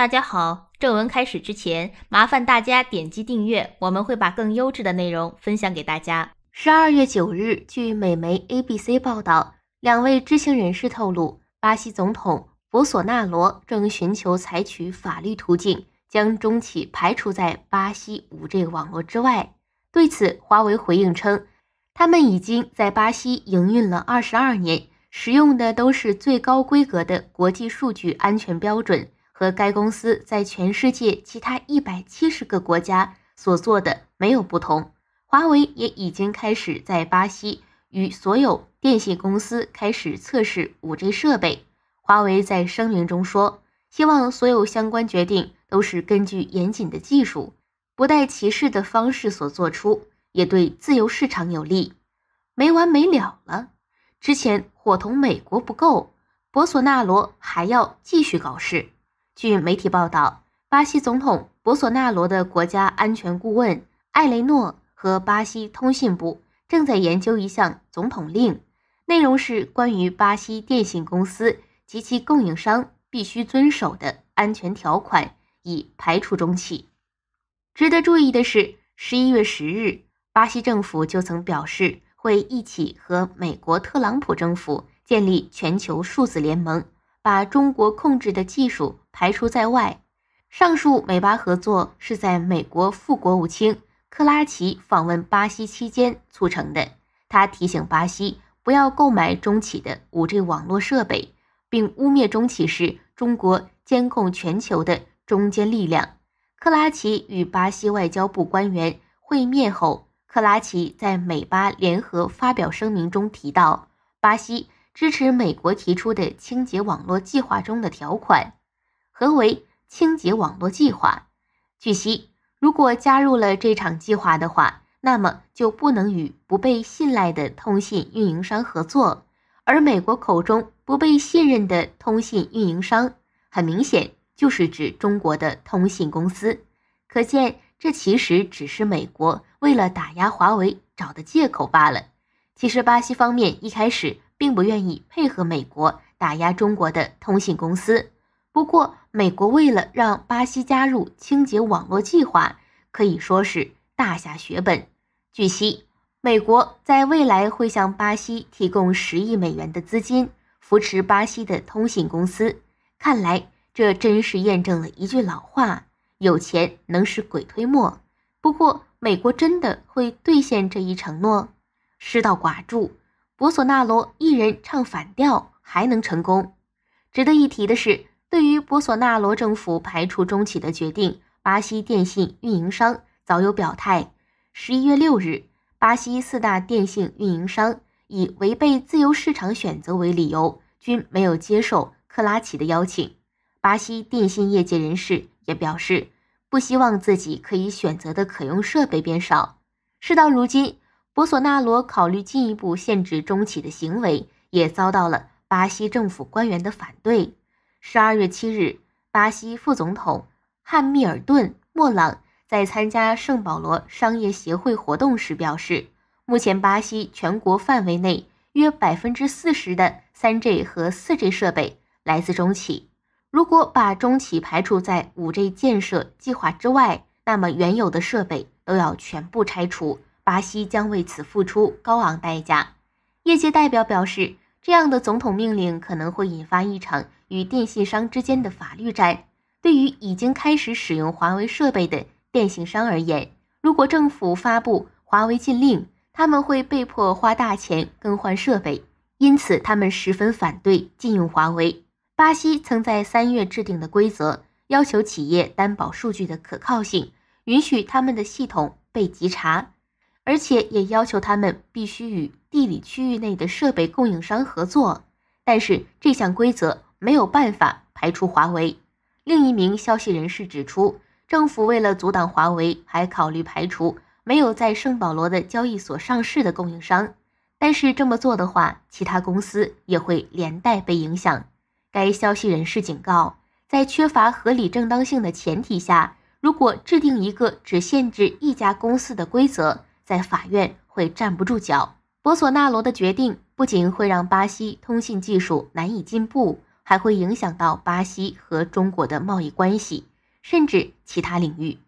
大家好，正文开始之前，麻烦大家点击订阅，我们会把更优质的内容分享给大家。十二月九日，据美媒 ABC 报道，两位知情人士透露，巴西总统博索纳罗正寻求采取法律途径，将中企排除在巴西 5G 网络之外。对此，华为回应称，他们已经在巴西营运了二十二年，使用的都是最高规格的国际数据安全标准。和该公司在全世界其他一百七十个国家所做的没有不同。华为也已经开始在巴西与所有电信公司开始测试五 G 设备。华为在声明中说：“希望所有相关决定都是根据严谨的技术、不带歧视的方式所做出，也对自由市场有利。”没完没了了，之前伙同美国不够，博索纳罗还要继续搞事。据媒体报道，巴西总统博索纳罗的国家安全顾问艾雷诺和巴西通信部正在研究一项总统令，内容是关于巴西电信公司及其供应商必须遵守的安全条款，以排除中企。值得注意的是，十一月十日，巴西政府就曾表示会一起和美国特朗普政府建立全球数字联盟，把中国控制的技术。排除在外。上述美巴合作是在美国副国务卿克拉奇访问巴西期间促成的。他提醒巴西不要购买中企的五 G 网络设备，并污蔑中企是中国监控全球的中坚力量。克拉奇与巴西外交部官员会面后，克拉奇在美巴联合发表声明中提到，巴西支持美国提出的清洁网络计划中的条款。何为清洁网络计划？据悉，如果加入了这场计划的话，那么就不能与不被信赖的通信运营商合作。而美国口中不被信任的通信运营商，很明显就是指中国的通信公司。可见，这其实只是美国为了打压华为找的借口罢了。其实，巴西方面一开始并不愿意配合美国打压中国的通信公司。不过，美国为了让巴西加入清洁网络计划，可以说是大下血本。据悉，美国在未来会向巴西提供十亿美元的资金，扶持巴西的通信公司。看来，这真是验证了一句老话：有钱能使鬼推磨。不过，美国真的会兑现这一承诺？失道寡助，博索纳罗一人唱反调还能成功？值得一提的是。对于博索纳罗政府排除中企的决定，巴西电信运营商早有表态。十一月六日，巴西四大电信运营商以违背自由市场选择为理由，均没有接受克拉奇的邀请。巴西电信业界人士也表示，不希望自己可以选择的可用设备变少。事到如今，博索纳罗考虑进一步限制中企的行为，也遭到了巴西政府官员的反对。十二月七日，巴西副总统汉密尔顿·莫朗在参加圣保罗商业协会活动时表示，目前巴西全国范围内约百分之四十的三 G 和四 G 设备来自中企。如果把中企排除在五 G 建设计划之外，那么原有的设备都要全部拆除，巴西将为此付出高昂代价。业界代表表示。这样的总统命令可能会引发一场与电信商之间的法律战。对于已经开始使用华为设备的电信商而言，如果政府发布华为禁令，他们会被迫花大钱更换设备，因此他们十分反对禁用华为。巴西曾在三月制定的规则要求企业担保数据的可靠性，允许他们的系统被稽查，而且也要求他们必须与。地理区域内的设备供应商合作，但是这项规则没有办法排除华为。另一名消息人士指出，政府为了阻挡华为，还考虑排除没有在圣保罗的交易所上市的供应商。但是这么做的话，其他公司也会连带被影响。该消息人士警告，在缺乏合理正当性的前提下，如果制定一个只限制一家公司的规则，在法院会站不住脚。博索纳罗的决定不仅会让巴西通信技术难以进步，还会影响到巴西和中国的贸易关系，甚至其他领域。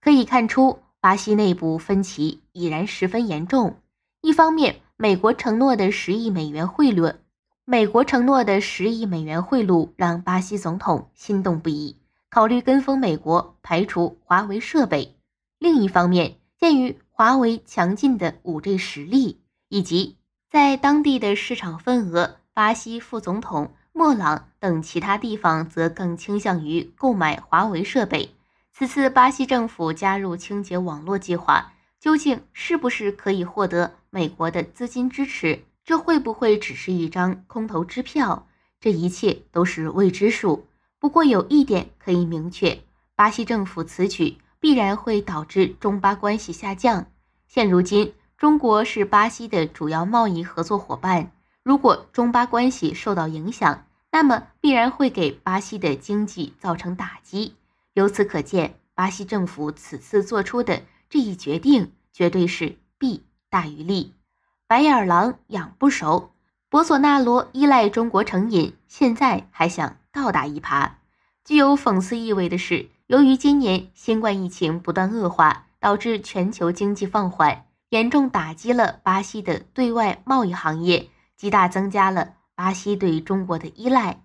可以看出，巴西内部分歧已然十分严重。一方面，美国承诺的十亿美元贿赂，美国承诺的十亿美元贿赂让巴西总统心动不已，考虑跟风美国，排除华为设备。另一方面，鉴于华为强劲的五 G 实力。以及在当地的市场份额，巴西副总统莫朗等其他地方则更倾向于购买华为设备。此次巴西政府加入清洁网络计划，究竟是不是可以获得美国的资金支持？这会不会只是一张空头支票？这一切都是未知数。不过有一点可以明确，巴西政府此举必然会导致中巴关系下降。现如今。中国是巴西的主要贸易合作伙伴，如果中巴关系受到影响，那么必然会给巴西的经济造成打击。由此可见，巴西政府此次做出的这一决定绝对是弊大于利。白眼狼养不熟，博索纳罗依赖中国成瘾，现在还想倒打一耙。具有讽刺意味的是，由于今年新冠疫情不断恶化，导致全球经济放缓。严重打击了巴西的对外贸易行业，极大增加了巴西对中国的依赖。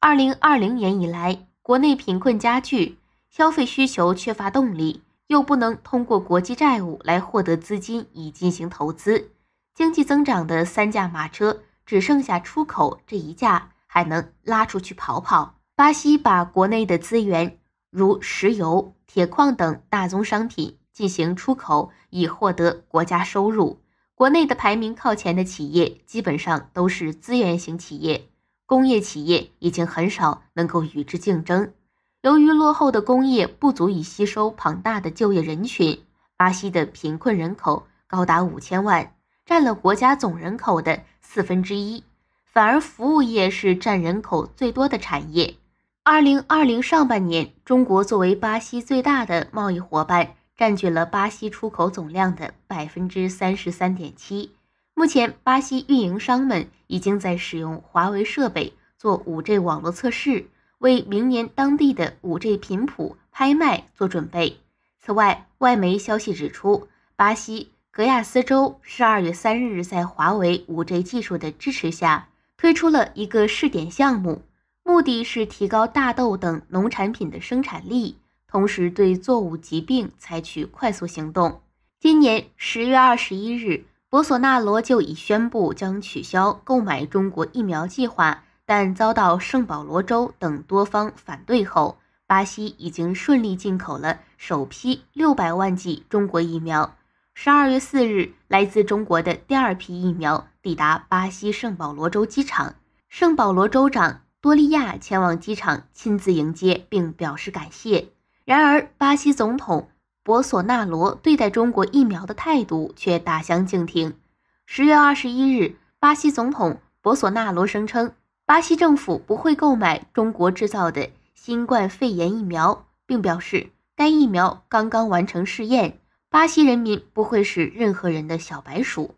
二零二零年以来，国内贫困加剧，消费需求缺乏动力，又不能通过国际债务来获得资金以进行投资，经济增长的三驾马车只剩下出口这一架还能拉出去跑跑。巴西把国内的资源，如石油、铁矿等大宗商品。进行出口以获得国家收入。国内的排名靠前的企业基本上都是资源型企业，工业企业已经很少能够与之竞争。由于落后的工业不足以吸收庞大的就业人群，巴西的贫困人口高达五千万，占了国家总人口的四分之一。反而服务业是占人口最多的产业。二零二零上半年，中国作为巴西最大的贸易伙伴。占据了巴西出口总量的百分之三十三点七。目前，巴西运营商们已经在使用华为设备做五 G 网络测试，为明年当地的五 G 频谱拍卖做准备。此外，外媒消息指出，巴西格亚斯州十二月三日在华为五 G 技术的支持下推出了一个试点项目，目的是提高大豆等农产品的生产力。同时对作物疾病采取快速行动。今年十月二十一日，博索纳罗就已宣布将取消购买中国疫苗计划，但遭到圣保罗州等多方反对后，巴西已经顺利进口了首批六百万剂中国疫苗。十二月四日，来自中国的第二批疫苗抵达巴西圣保罗州机场，圣保罗州长多利亚前往机场亲自迎接并表示感谢。然而，巴西总统博索纳罗对待中国疫苗的态度却大相径庭。十月二十一日，巴西总统博索纳罗声称，巴西政府不会购买中国制造的新冠肺炎疫苗，并表示该疫苗刚刚完成试验，巴西人民不会是任何人的小白鼠。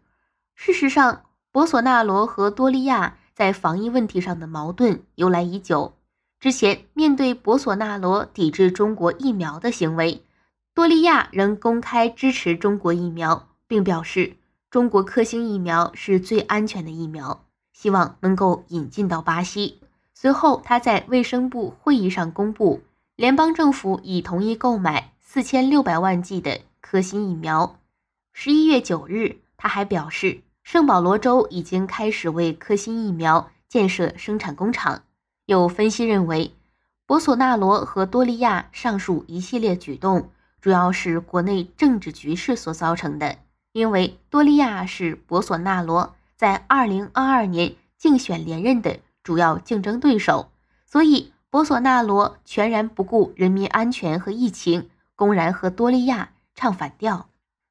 事实上，博索纳罗和多利亚在防疫问题上的矛盾由来已久。之前，面对博索纳罗抵制中国疫苗的行为，多利亚仍公开支持中国疫苗，并表示中国科兴疫苗是最安全的疫苗，希望能够引进到巴西。随后，他在卫生部会议上公布，联邦政府已同意购买四千六百万剂的科兴疫苗。十一月九日，他还表示，圣保罗州已经开始为科兴疫苗建设生产工厂。有分析认为，博索纳罗和多利亚上述一系列举动主要是国内政治局势所造成的。因为多利亚是博索纳罗在二零二二年竞选连任的主要竞争对手，所以博索纳罗全然不顾人民安全和疫情，公然和多利亚唱反调。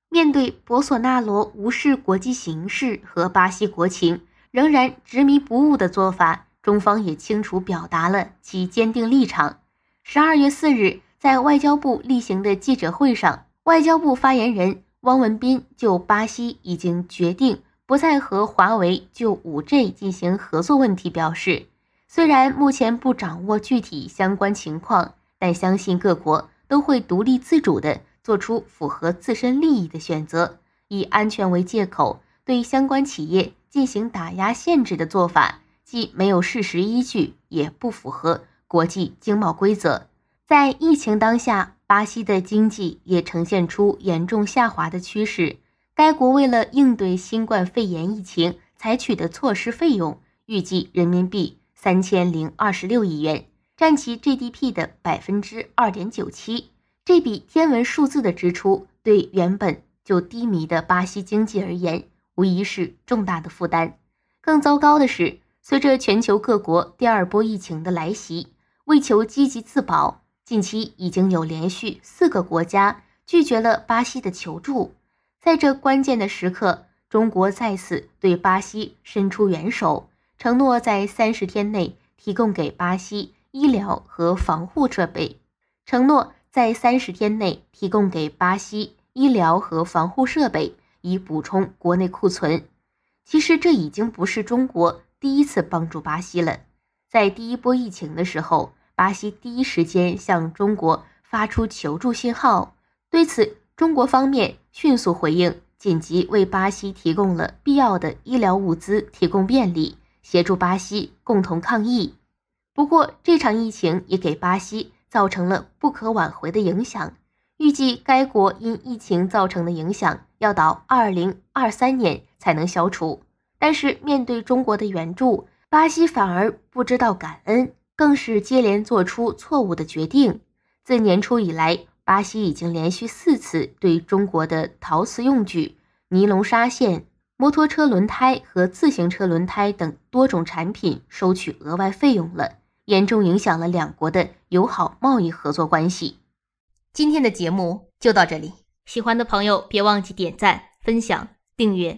面对博索纳罗无视国际形势和巴西国情，仍然执迷不悟的做法。中方也清楚表达了其坚定立场。十二月四日，在外交部例行的记者会上，外交部发言人汪文斌就巴西已经决定不再和华为就 5G 进行合作问题表示，虽然目前不掌握具体相关情况，但相信各国都会独立自主的做出符合自身利益的选择。以安全为借口对相关企业进行打压限制的做法。既没有事实依据，也不符合国际经贸规则。在疫情当下，巴西的经济也呈现出严重下滑的趋势。该国为了应对新冠肺炎疫情采取的措施费用，预计人民币三千零二十六亿元，占其 GDP 的百分之二点九七。这笔天文数字的支出，对原本就低迷的巴西经济而言，无疑是重大的负担。更糟糕的是。随着全球各国第二波疫情的来袭，为求积极自保，近期已经有连续四个国家拒绝了巴西的求助。在这关键的时刻，中国再次对巴西伸出援手，承诺在三十天内提供给巴西医疗和防护设备，承诺在三十天内提供给巴西医疗和防护设备，以补充国内库存。其实这已经不是中国。第一次帮助巴西了，在第一波疫情的时候，巴西第一时间向中国发出求助信号。对此，中国方面迅速回应，紧急为巴西提供了必要的医疗物资，提供便利，协助巴西共同抗疫。不过，这场疫情也给巴西造成了不可挽回的影响，预计该国因疫情造成的影响要到二零二三年才能消除。但是面对中国的援助，巴西反而不知道感恩，更是接连做出错误的决定。自年初以来，巴西已经连续四次对中国的陶瓷用具、尼龙纱线、摩托车轮胎和自行车轮胎等多种产品收取额外费用了，严重影响了两国的友好贸易合作关系。今天的节目就到这里，喜欢的朋友别忘记点赞、分享、订阅。